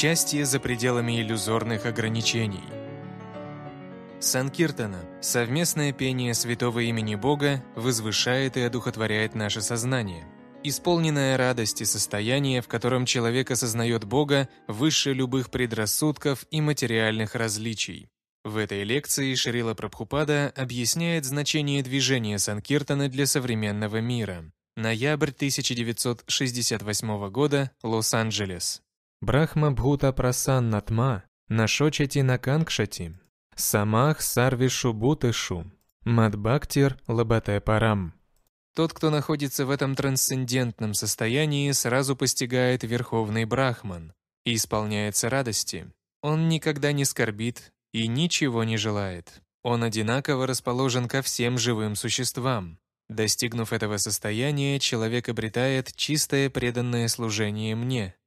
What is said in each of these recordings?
счастье за пределами иллюзорных ограничений. Санкиртана – совместное пение святого имени Бога возвышает и одухотворяет наше сознание. Исполненное радости состояние, в котором человек осознает Бога выше любых предрассудков и материальных различий. В этой лекции Шрила Прабхупада объясняет значение движения Санкиртана для современного мира. Ноябрь 1968 года, Лос-Анджелес. Брахма, бхута, Брахмабхута Прасаннатма, Нашочати Накангшати, Самах Сарвишу Бутышу, Мадбактир Лабате Парам. Тот, кто находится в этом трансцендентном состоянии, сразу постигает Верховный Брахман и исполняется радости. Он никогда не скорбит и ничего не желает. Он одинаково расположен ко всем живым существам. Достигнув этого состояния, человек обретает чистое преданное служение мне –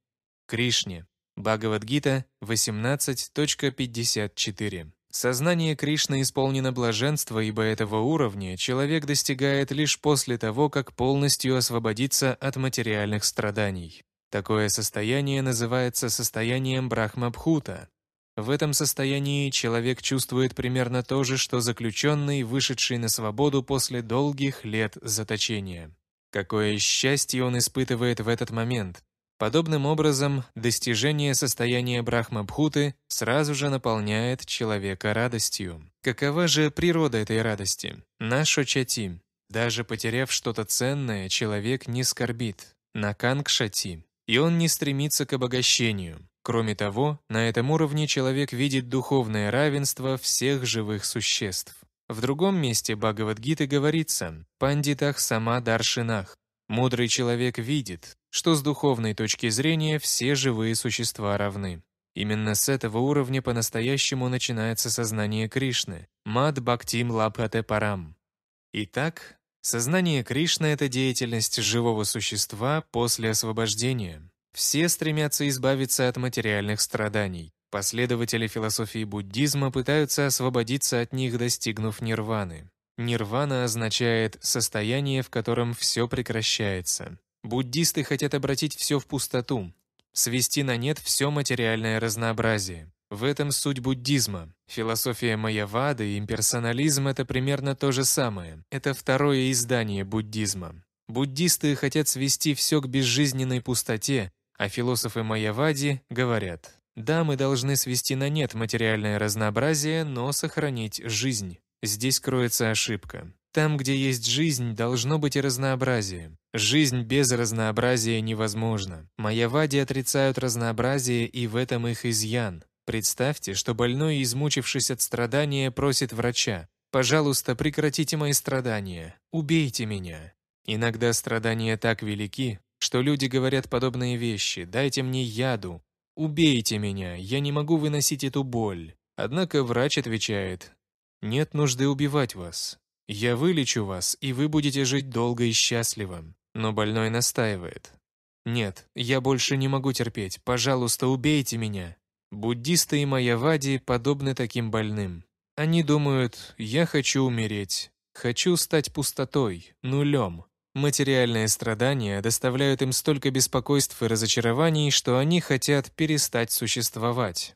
Кришне. Бхагавадгита 18.54. Сознание Кришны исполнено блаженства, ибо этого уровня человек достигает лишь после того, как полностью освободится от материальных страданий. Такое состояние называется состоянием Брахмабхута. В этом состоянии человек чувствует примерно то же, что заключенный, вышедший на свободу после долгих лет заточения. Какое счастье он испытывает в этот момент! Подобным образом, достижение состояния брахма-бхуты сразу же наполняет человека радостью. Какова же природа этой радости? Наша чати. Даже потеряв что-то ценное, человек не скорбит. Наканг шати. И он не стремится к обогащению. Кроме того, на этом уровне человек видит духовное равенство всех живых существ. В другом месте Бхагавадгиты говорится «пандитах сама даршинах». Мудрый человек видит, что с духовной точки зрения все живые существа равны. Именно с этого уровня по-настоящему начинается сознание Кришны, мад бхактим лабхате парам. Итак, сознание Кришны — это деятельность живого существа после освобождения. Все стремятся избавиться от материальных страданий. Последователи философии буддизма пытаются освободиться от них, достигнув нирваны. Нирвана означает состояние, в котором все прекращается. Буддисты хотят обратить все в пустоту, свести на нет все материальное разнообразие. В этом суть буддизма. Философия Майявады и имперсонализм – это примерно то же самое. Это второе издание буддизма. Буддисты хотят свести все к безжизненной пустоте, а философы Майявади говорят, да, мы должны свести на нет материальное разнообразие, но сохранить жизнь. Здесь кроется ошибка. Там, где есть жизнь, должно быть и разнообразие. Жизнь без разнообразия невозможна. Маявади отрицают разнообразие, и в этом их изъян. Представьте, что больной, измучившись от страдания, просит врача, «Пожалуйста, прекратите мои страдания, убейте меня». Иногда страдания так велики, что люди говорят подобные вещи, «Дайте мне яду, убейте меня, я не могу выносить эту боль». Однако врач отвечает, нет нужды убивать вас. Я вылечу вас, и вы будете жить долго и счастливо. Но больной настаивает. Нет, я больше не могу терпеть. Пожалуйста, убейте меня. Буддисты и майявади подобны таким больным. Они думают, я хочу умереть. Хочу стать пустотой, нулем. Материальные страдания доставляют им столько беспокойств и разочарований, что они хотят перестать существовать.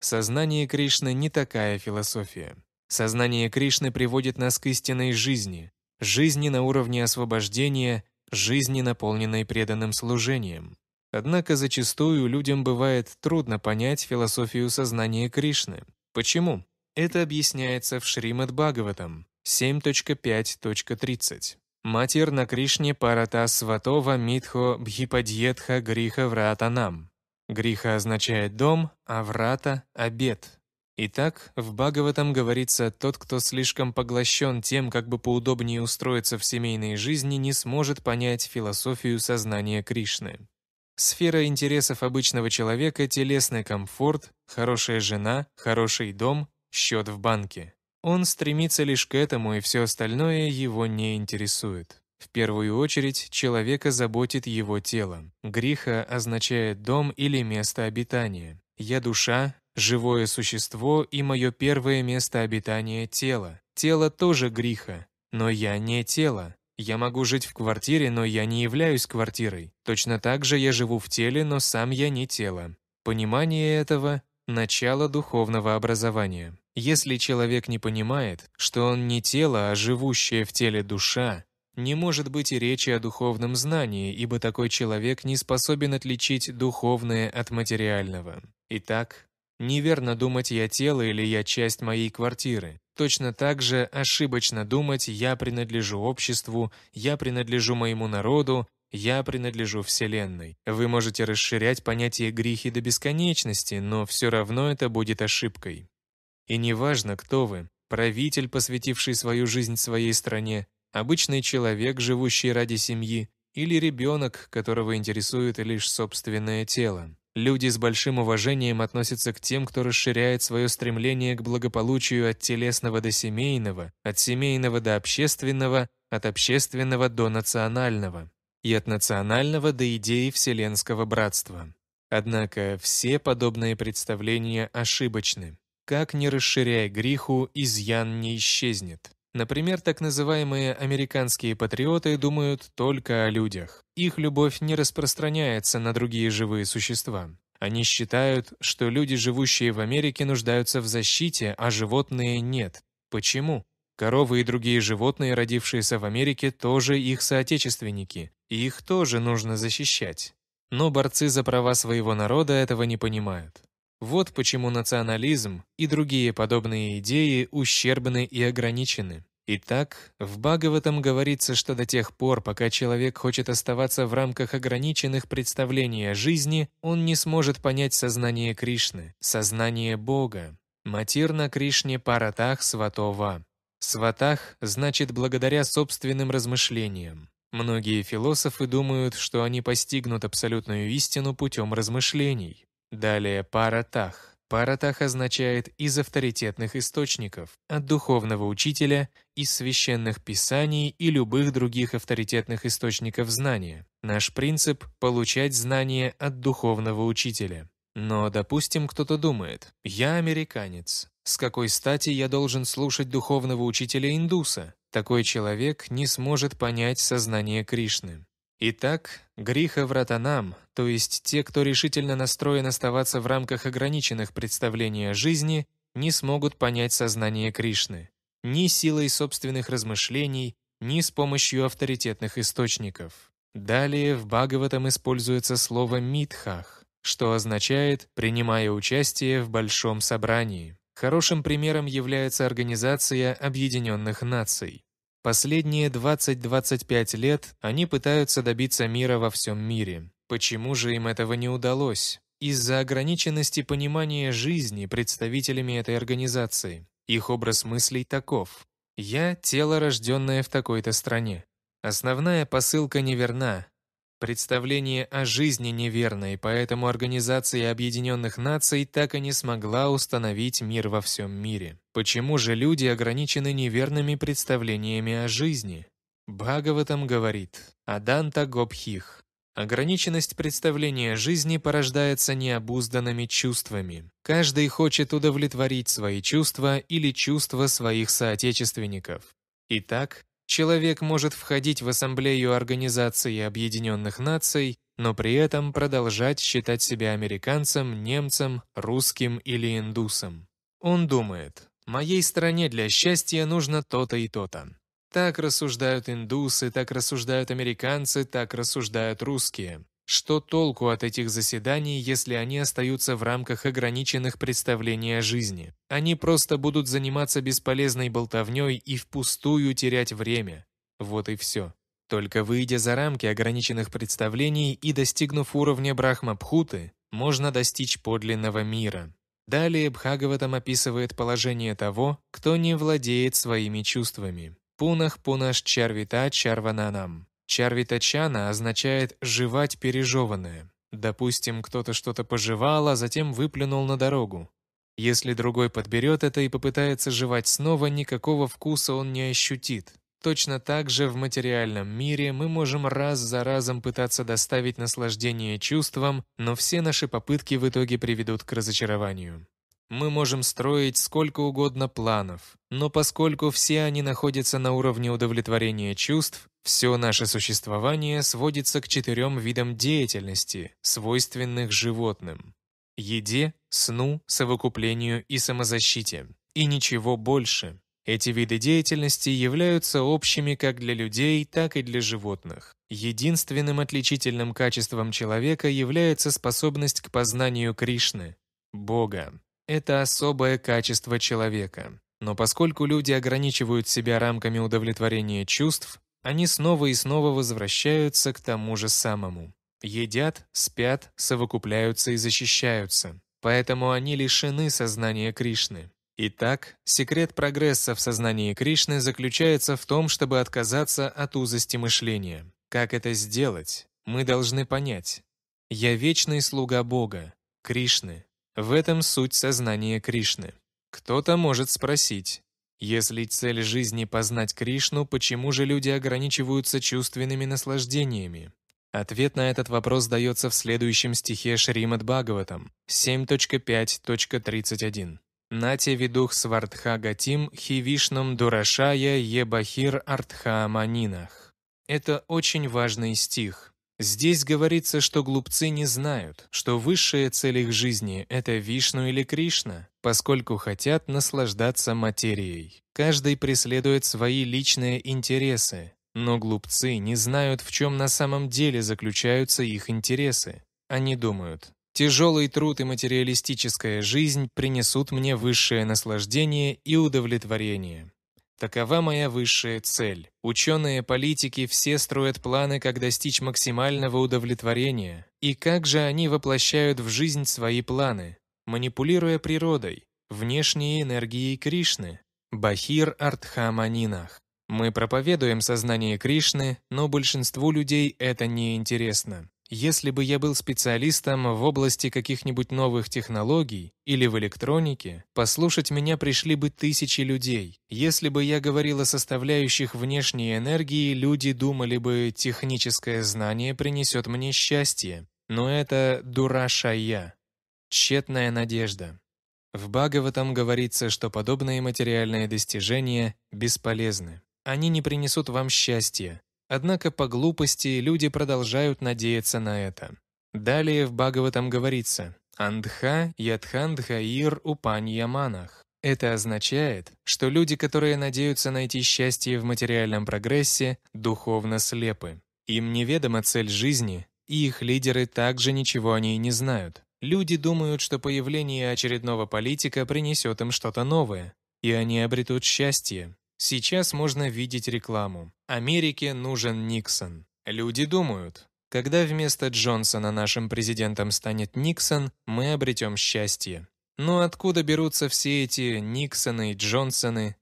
Сознание Кришны не такая философия. Сознание Кришны приводит нас к истинной жизни, жизни на уровне освобождения, жизни, наполненной преданным служением. Однако зачастую людям бывает трудно понять философию сознания Кришны. Почему? Это объясняется в Шримад Бхагаватам 7.5.30. Матер на Кришне парата сватова митхо бхипадьетха гриха врата нам. Гриха означает дом, а врата – обед. Итак, в Бхагаватам говорится, тот, кто слишком поглощен тем, как бы поудобнее устроиться в семейной жизни, не сможет понять философию сознания Кришны. Сфера интересов обычного человека – телесный комфорт, хорошая жена, хороший дом, счет в банке. Он стремится лишь к этому, и все остальное его не интересует. В первую очередь, человека заботит его тело. Гриха означает дом или место обитания. Я душа, Живое существо и мое первое место обитания – тело. Тело тоже греха, но я не тело. Я могу жить в квартире, но я не являюсь квартирой. Точно так же я живу в теле, но сам я не тело. Понимание этого – начало духовного образования. Если человек не понимает, что он не тело, а живущая в теле душа, не может быть и речи о духовном знании, ибо такой человек не способен отличить духовное от материального. Итак, Неверно думать «я тело» или «я часть моей квартиры». Точно так же ошибочно думать «я принадлежу обществу», «я принадлежу моему народу», «я принадлежу Вселенной». Вы можете расширять понятие грехи до бесконечности, но все равно это будет ошибкой. И неважно, кто вы – правитель, посвятивший свою жизнь своей стране, обычный человек, живущий ради семьи, или ребенок, которого интересует лишь собственное тело. Люди с большим уважением относятся к тем, кто расширяет свое стремление к благополучию от телесного до семейного, от семейного до общественного, от общественного до национального и от национального до идеи вселенского братства. Однако все подобные представления ошибочны. Как ни расширяя греху, изъян не исчезнет. Например, так называемые американские патриоты думают только о людях. Их любовь не распространяется на другие живые существа. Они считают, что люди, живущие в Америке, нуждаются в защите, а животные нет. Почему? Коровы и другие животные, родившиеся в Америке, тоже их соотечественники, и их тоже нужно защищать. Но борцы за права своего народа этого не понимают. Вот почему национализм и другие подобные идеи ущербны и ограничены. Итак, в Бхагаватам говорится, что до тех пор, пока человек хочет оставаться в рамках ограниченных представлений о жизни, он не сможет понять сознание Кришны, сознание Бога. Матерна Кришне паратах сватова. Сватах значит благодаря собственным размышлениям. Многие философы думают, что они постигнут абсолютную истину путем размышлений. Далее «паратах». «Паратах» означает «из авторитетных источников», от духовного учителя, из священных писаний и любых других авторитетных источников знания. Наш принцип – получать знания от духовного учителя. Но, допустим, кто-то думает, «Я американец, с какой стати я должен слушать духовного учителя индуса? Такой человек не сможет понять сознание Кришны. Итак, гриха нам, то есть те, кто решительно настроен оставаться в рамках ограниченных представлений о жизни, не смогут понять сознание Кришны ни силой собственных размышлений, ни с помощью авторитетных источников. Далее в Бхагаватам используется слово «митхах», что означает «принимая участие в большом собрании». Хорошим примером является Организация Объединенных Наций. Последние 20-25 лет они пытаются добиться мира во всем мире. Почему же им этого не удалось? Из-за ограниченности понимания жизни представителями этой организации. Их образ мыслей таков. «Я – тело, рожденное в такой-то стране». Основная посылка неверна, Представление о жизни неверное, поэтому Организация Объединенных Наций так и не смогла установить мир во всем мире. Почему же люди ограничены неверными представлениями о жизни? Бхагаватам говорит Аданта Гобхих. Ограниченность представления жизни порождается необузданными чувствами. Каждый хочет удовлетворить свои чувства или чувства своих соотечественников. Итак, человек может входить в Ассамблею Организации Объединенных Наций, но при этом продолжать считать себя американцем, немцем, русским или индусом. Он думает, «Моей стране для счастья нужно то-то и то-то». Так рассуждают индусы, так рассуждают американцы, так рассуждают русские. Что толку от этих заседаний, если они остаются в рамках ограниченных представлений о жизни? Они просто будут заниматься бесполезной болтовней и впустую терять время. Вот и все. Только выйдя за рамки ограниченных представлений и достигнув уровня брахма-пхуты, можно достичь подлинного мира. Далее Бхагаватам описывает положение того, кто не владеет своими чувствами. Пунах пунаш чарвита чарвананам. Чарвитачана означает «жевать пережеванное». Допустим, кто-то что-то пожевал, а затем выплюнул на дорогу. Если другой подберет это и попытается жевать снова, никакого вкуса он не ощутит. Точно так же в материальном мире мы можем раз за разом пытаться доставить наслаждение чувствам, но все наши попытки в итоге приведут к разочарованию. Мы можем строить сколько угодно планов, но поскольку все они находятся на уровне удовлетворения чувств, все наше существование сводится к четырем видам деятельности, свойственных животным. Еде, сну, совокуплению и самозащите. И ничего больше. Эти виды деятельности являются общими как для людей, так и для животных. Единственным отличительным качеством человека является способность к познанию Кришны, Бога это особое качество человека. Но поскольку люди ограничивают себя рамками удовлетворения чувств, они снова и снова возвращаются к тому же самому. Едят, спят, совокупляются и защищаются. Поэтому они лишены сознания Кришны. Итак, секрет прогресса в сознании Кришны заключается в том, чтобы отказаться от узости мышления. Как это сделать? Мы должны понять. Я вечный слуга Бога, Кришны, в этом суть сознания Кришны. Кто-то может спросить, если цель жизни познать Кришну, почему же люди ограничиваются чувственными наслаждениями? Ответ на этот вопрос дается в следующем стихе Шримад Бхагаватам 7.5.31. Нате видух свардха гатим хивишном дурашая ебахир артха манинах. Это очень важный стих. Здесь говорится, что глупцы не знают, что высшая цель их жизни – это Вишну или Кришна, поскольку хотят наслаждаться материей. Каждый преследует свои личные интересы, но глупцы не знают, в чем на самом деле заключаются их интересы. Они думают, тяжелый труд и материалистическая жизнь принесут мне высшее наслаждение и удовлетворение. Такова моя высшая цель. Ученые, политики все строят планы, как достичь максимального удовлетворения. И как же они воплощают в жизнь свои планы? Манипулируя природой, внешней энергией Кришны. Бахир Артхаманинах. Мы проповедуем сознание Кришны, но большинству людей это не интересно. Если бы я был специалистом в области каких-нибудь новых технологий или в электронике, послушать меня пришли бы тысячи людей. Если бы я говорил о составляющих внешней энергии, люди думали бы, техническое знание принесет мне счастье. Но это дурашая, тщетная надежда. В Бхагаватам говорится, что подобные материальные достижения бесполезны. Они не принесут вам счастья, Однако по глупости люди продолжают надеяться на это. Далее в Бхагаватам говорится «Андха ир ядхандхаир упаньяманах». Это означает, что люди, которые надеются найти счастье в материальном прогрессе, духовно слепы. Им неведома цель жизни, и их лидеры также ничего о ней не знают. Люди думают, что появление очередного политика принесет им что-то новое, и они обретут счастье. Сейчас можно видеть рекламу. Америке нужен Никсон. Люди думают, когда вместо Джонсона нашим президентом станет Никсон, мы обретем счастье. Но откуда берутся все эти Никсоны и Джонсоны?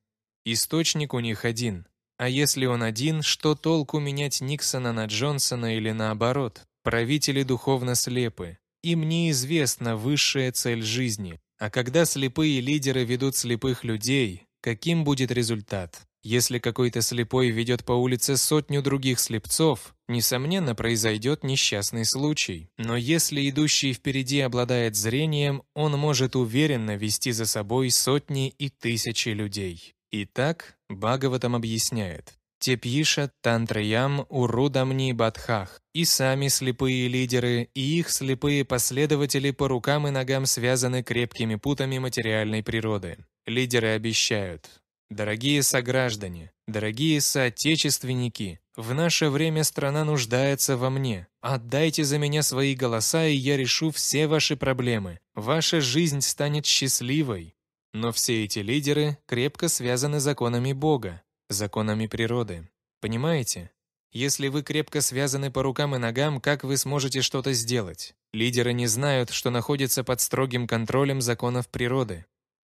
Источник у них один. А если он один, что толку менять Никсона на Джонсона или наоборот? Правители духовно слепы. Им неизвестна высшая цель жизни. А когда слепые лидеры ведут слепых людей, каким будет результат. Если какой-то слепой ведет по улице сотню других слепцов, несомненно, произойдет несчастный случай. Но если идущий впереди обладает зрением, он может уверенно вести за собой сотни и тысячи людей. Итак, Бхагаватам объясняет, Тепьиша, Тантраям, Урудамни, Бадхах. И сами слепые лидеры, и их слепые последователи по рукам и ногам связаны крепкими путами материальной природы. Лидеры обещают. Дорогие сограждане, дорогие соотечественники, в наше время страна нуждается во мне. Отдайте за меня свои голоса, и я решу все ваши проблемы. Ваша жизнь станет счастливой. Но все эти лидеры крепко связаны законами Бога, законами природы. Понимаете? Если вы крепко связаны по рукам и ногам, как вы сможете что-то сделать? Лидеры не знают, что находятся под строгим контролем законов природы.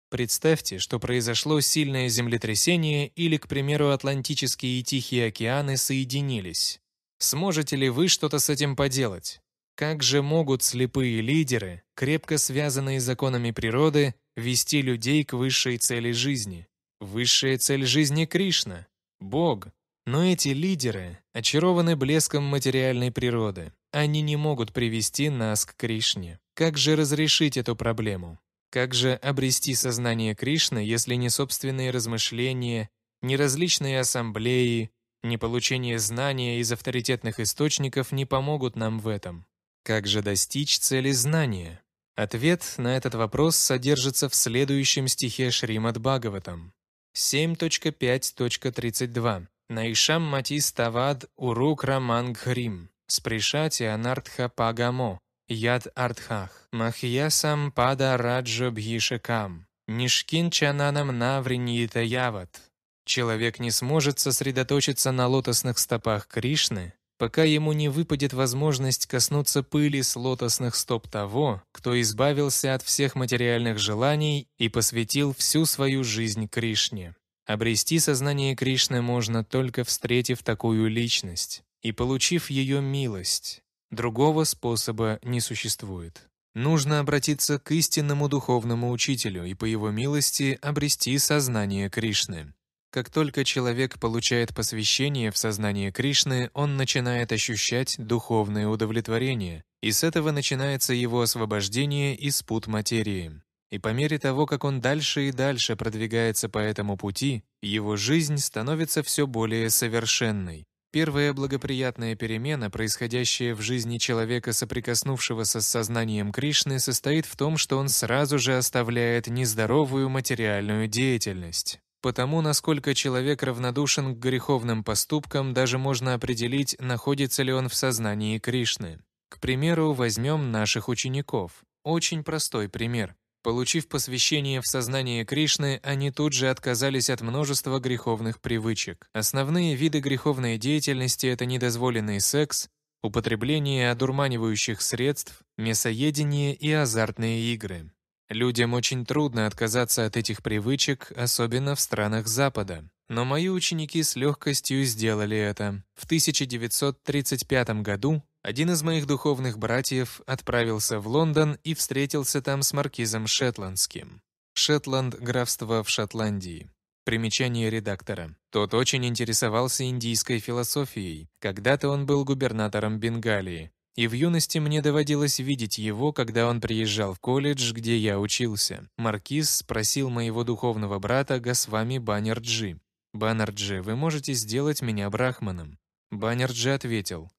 Представьте, что произошло сильное землетрясение или, к примеру, Атлантические и Тихие океаны соединились. Сможете ли вы что-то с этим поделать? Как же могут слепые лидеры, крепко связанные законами природы, вести людей к высшей цели жизни? Высшая цель жизни Кришна, Бог. Но эти лидеры очарованы блеском материальной природы. Они не могут привести нас к Кришне. Как же разрешить эту проблему? Как же обрести сознание Кришны, если не собственные размышления, не различные ассамблеи, не получение знания из авторитетных источников не помогут нам в этом? Как же достичь цели знания? Ответ на этот вопрос содержится в следующем стихе Шримад Бхагаватам. 7.5.32. Наишам мати ставад Урук Рамангхрим. Спришати Анартха Пагамо. Яд Артхах. Махьясам Пада Раджа Бхишекам. Нишкин Чананам Навриньита Яват. Человек не сможет сосредоточиться на лотосных стопах Кришны, пока ему не выпадет возможность коснуться пыли с лотосных стоп того, кто избавился от всех материальных желаний и посвятил всю свою жизнь Кришне. Обрести сознание Кришны можно только встретив такую личность и получив ее милость. Другого способа не существует. Нужно обратиться к истинному духовному учителю и по его милости обрести сознание Кришны. Как только человек получает посвящение в сознание Кришны, он начинает ощущать духовное удовлетворение, и с этого начинается его освобождение из пут материи. И по мере того, как он дальше и дальше продвигается по этому пути, его жизнь становится все более совершенной. Первая благоприятная перемена, происходящая в жизни человека, соприкоснувшегося с сознанием Кришны, состоит в том, что он сразу же оставляет нездоровую материальную деятельность. Потому, насколько человек равнодушен к греховным поступкам, даже можно определить, находится ли он в сознании Кришны. К примеру, возьмем наших учеников. Очень простой пример. Получив посвящение в сознание Кришны, они тут же отказались от множества греховных привычек. Основные виды греховной деятельности – это недозволенный секс, употребление одурманивающих средств, мясоедение и азартные игры. Людям очень трудно отказаться от этих привычек, особенно в странах Запада. Но мои ученики с легкостью сделали это. В 1935 году один из моих духовных братьев отправился в Лондон и встретился там с маркизом Шетландским. Шетланд – графство в Шотландии. Примечание редактора. Тот очень интересовался индийской философией. Когда-то он был губернатором Бенгалии и в юности мне доводилось видеть его, когда он приезжал в колледж, где я учился. Маркиз спросил моего духовного брата Госвами Баннерджи. «Баннерджи, вы можете сделать меня брахманом?» Баннерджи ответил,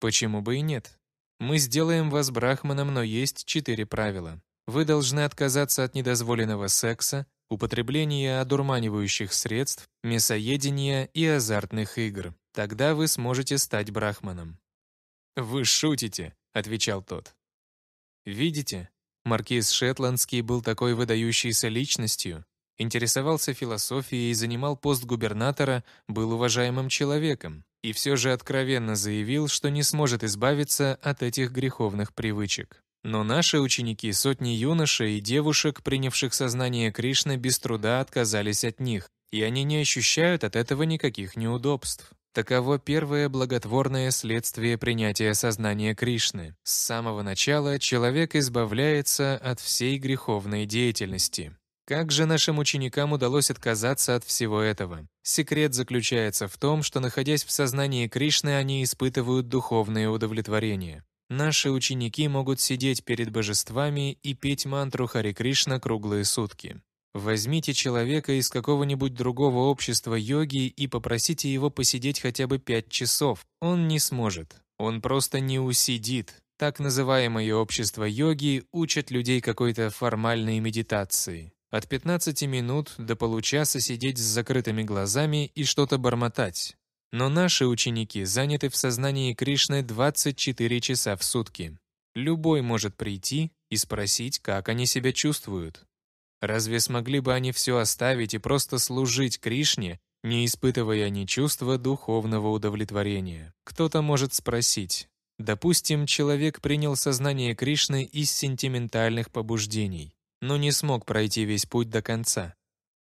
«Почему бы и нет? Мы сделаем вас брахманом, но есть четыре правила. Вы должны отказаться от недозволенного секса, употребления одурманивающих средств, мясоедения и азартных игр. Тогда вы сможете стать брахманом. «Вы шутите», — отвечал тот. «Видите, маркиз Шетландский был такой выдающейся личностью, интересовался философией и занимал пост губернатора, был уважаемым человеком и все же откровенно заявил, что не сможет избавиться от этих греховных привычек. Но наши ученики, сотни юношей и девушек, принявших сознание Кришны, без труда отказались от них, и они не ощущают от этого никаких неудобств. Таково первое благотворное следствие принятия сознания Кришны. С самого начала человек избавляется от всей греховной деятельности. Как же нашим ученикам удалось отказаться от всего этого? Секрет заключается в том, что находясь в сознании Кришны, они испытывают духовное удовлетворение. Наши ученики могут сидеть перед божествами и петь мантру Хари Кришна круглые сутки. Возьмите человека из какого-нибудь другого общества йоги и попросите его посидеть хотя бы 5 часов. Он не сможет. Он просто не усидит. Так называемое общество йоги учат людей какой-то формальной медитации. От 15 минут до получаса сидеть с закрытыми глазами и что-то бормотать. Но наши ученики заняты в сознании Кришны 24 часа в сутки. Любой может прийти и спросить, как они себя чувствуют. Разве смогли бы они все оставить и просто служить Кришне, не испытывая ни чувства духовного удовлетворения? Кто-то может спросить. Допустим, человек принял сознание Кришны из сентиментальных побуждений, но не смог пройти весь путь до конца.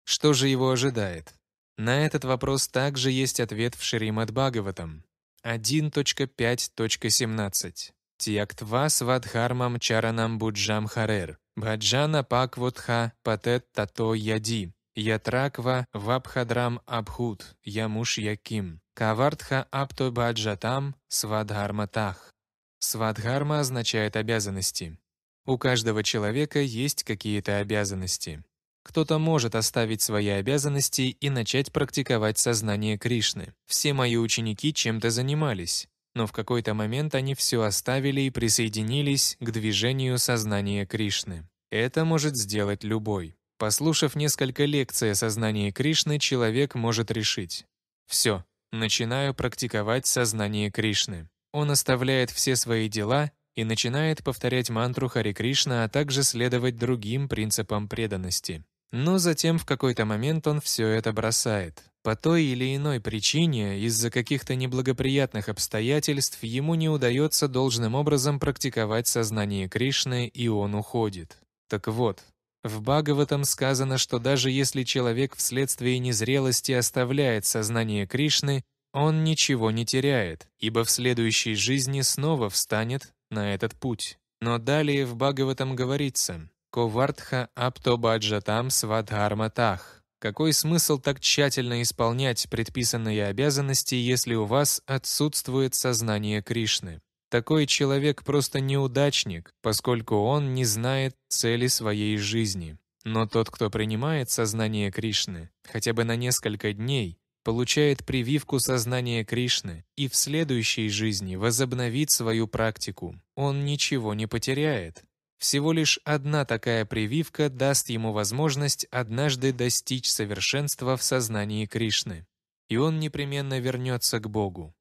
Что же его ожидает? На этот вопрос также есть ответ в Шримад Бхагаватам 1.5.17. Тьяктва свадхармам чаранам буджам харер. Баджана Паквотха Патет Тато Яди, Ятраква Вабхадрам Абхут, Ямуш Яким, кавартха Апто Баджатам Свадхарматах. Свадхарма означает обязанности. У каждого человека есть какие-то обязанности. Кто-то может оставить свои обязанности и начать практиковать сознание Кришны. Все мои ученики чем-то занимались но в какой-то момент они все оставили и присоединились к движению сознания Кришны. Это может сделать любой. Послушав несколько лекций о сознании Кришны, человек может решить. Все, начинаю практиковать сознание Кришны. Он оставляет все свои дела и начинает повторять мантру Хари Кришна, а также следовать другим принципам преданности. Но затем в какой-то момент он все это бросает. По той или иной причине, из-за каких-то неблагоприятных обстоятельств, ему не удается должным образом практиковать сознание Кришны, и он уходит. Так вот, в Бхагаватам сказано, что даже если человек вследствие незрелости оставляет сознание Кришны, он ничего не теряет, ибо в следующей жизни снова встанет на этот путь. Но далее в Бхагаватам говорится «Ковартха баджатам свадхарматах» Какой смысл так тщательно исполнять предписанные обязанности, если у вас отсутствует сознание Кришны? Такой человек просто неудачник, поскольку он не знает цели своей жизни. Но тот, кто принимает сознание Кришны, хотя бы на несколько дней, получает прививку сознания Кришны и в следующей жизни возобновит свою практику. Он ничего не потеряет. Всего лишь одна такая прививка даст ему возможность однажды достичь совершенства в сознании Кришны, и он непременно вернется к Богу.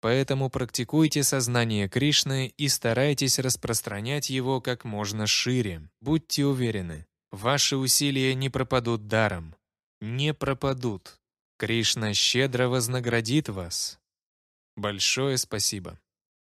Поэтому практикуйте сознание Кришны и старайтесь распространять его как можно шире. Будьте уверены, ваши усилия не пропадут даром. Не пропадут. Кришна щедро вознаградит вас. Большое спасибо.